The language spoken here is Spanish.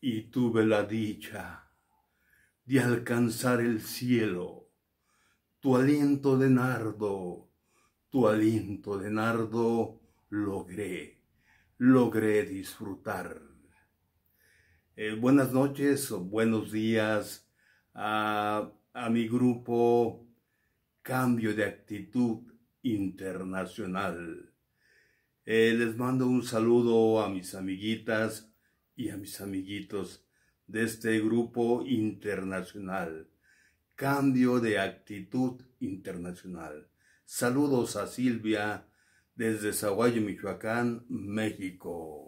y tuve la dicha de alcanzar el cielo, tu aliento de nardo, tu aliento de nardo logré, logré disfrutar. Eh, buenas noches, buenos días a, mi grupo Cambio de Actitud Internacional. Eh, les mando un saludo a mis amiguitas y a mis amiguitos de este grupo internacional. Cambio de actitud internacional. Saludos a Silvia desde Zaguayo, Michoacán, México.